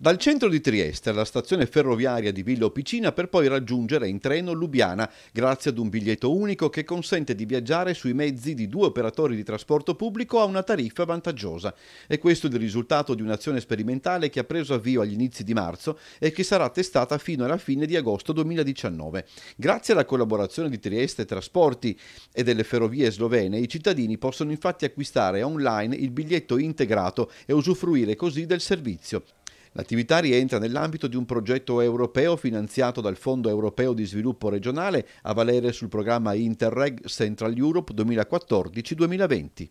Dal centro di Trieste alla stazione ferroviaria di Villa Opicina per poi raggiungere in treno Lubiana grazie ad un biglietto unico che consente di viaggiare sui mezzi di due operatori di trasporto pubblico a una tariffa vantaggiosa. E questo è il risultato di un'azione sperimentale che ha preso avvio agli inizi di marzo e che sarà testata fino alla fine di agosto 2019. Grazie alla collaborazione di Trieste Trasporti e delle ferrovie slovene i cittadini possono infatti acquistare online il biglietto integrato e usufruire così del servizio. L'attività rientra nell'ambito di un progetto europeo finanziato dal Fondo europeo di sviluppo regionale a valere sul programma Interreg Central Europe 2014-2020.